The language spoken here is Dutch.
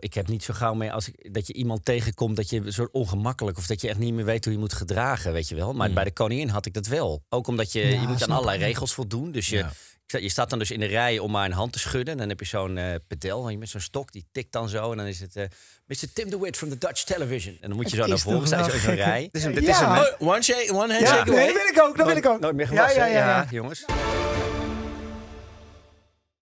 ik heb niet zo gauw mee als ik, dat je iemand tegenkomt dat je soort ongemakkelijk of dat je echt niet meer weet hoe je moet gedragen, weet je wel. Maar mm. bij de koningin had ik dat wel. Ook omdat je, je moet aan allerlei regels voldoen. Dus je, je staat dan dus in de rij om maar een hand te schudden. En dan heb je zo'n uh, pedel met zo'n stok, die tikt dan zo. En dan is het uh, eh, Mr. Tim DeWitt from the Dutch Television. En dan moet je zo naar voren staan, in rij. Dit is een, dit is een, oh, one, shake, one Nee, dat wil ik ook, dat wil ik ook. Nooit meer ja, jongens.